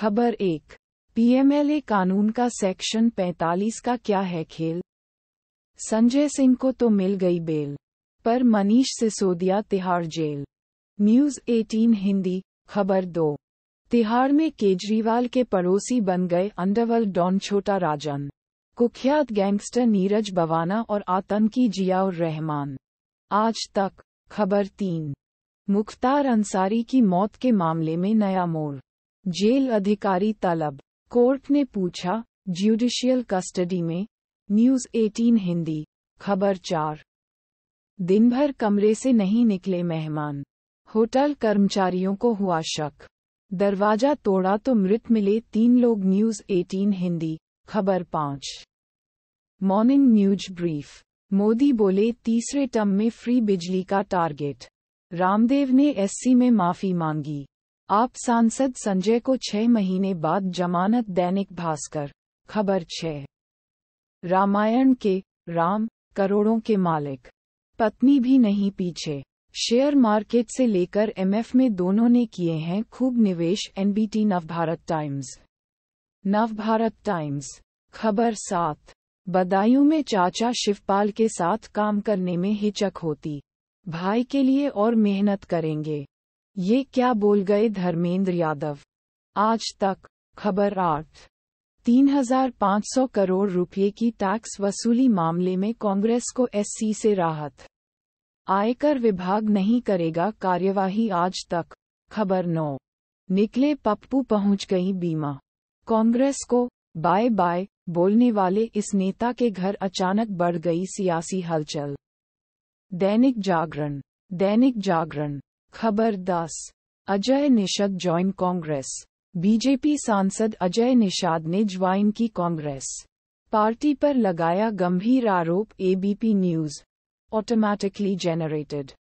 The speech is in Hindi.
खबर एक पीएमएलए कानून का सेक्शन 45 का क्या है खेल संजय सिंह को तो मिल गई बेल पर मनीष सिसोदिया तिहाड़ जेल न्यूज 18 हिंदी खबर दो तिहाड़ में केजरीवाल के पड़ोसी बन गए अंडरवर्ल्ड डॉन छोटा राजन कुख्यात गैंगस्टर नीरज बवाना और आतंकी जियाउर रहमान आज तक खबर तीन मुख्तार अंसारी की मौत के मामले में नया मोड़ जेल अधिकारी तलब कोर्ट ने पूछा ज्यूडिशियल कस्टडी में न्यूज 18 हिंदी खबर चार दिन भर कमरे से नहीं निकले मेहमान होटल कर्मचारियों को हुआ शक दरवाजा तोड़ा तो मृत मिले तीन लोग न्यूज 18 हिंदी खबर पाँच मॉर्निंग न्यूज ब्रीफ मोदी बोले तीसरे टर्म में फ्री बिजली का टारगेट रामदेव ने एससी में माफी मांगी आप सांसद संजय को छह महीने बाद जमानत दैनिक भास्कर खबर छह रामायण के राम करोड़ों के मालिक पत्नी भी नहीं पीछे शेयर मार्केट से लेकर एमएफ में दोनों ने किए हैं खूब निवेश NBT Navbharat Times Navbharat Times खबर सात बदायूं में चाचा शिवपाल के साथ काम करने में हिचक होती भाई के लिए और मेहनत करेंगे ये क्या बोल गए धर्मेंद्र यादव आज तक खबर आठ 3,500 करोड़ रुपए की टैक्स वसूली मामले में कांग्रेस को एससी से राहत आयकर विभाग नहीं करेगा कार्यवाही आज तक खबर नौ निकले पप्पू पहुंच गई बीमा कांग्रेस को बाय बाय बोलने वाले इस नेता के घर अचानक बढ़ गई सियासी हलचल दैनिक जागरण दैनिक जागरण खबर दस अजय निषद ज्वाइन कांग्रेस बीजेपी सांसद अजय निषाद ने ज्वाइन की कांग्रेस पार्टी पर लगाया गंभीर आरोप एबीपी न्यूज ऑटोमैटिकली जेनरेटेड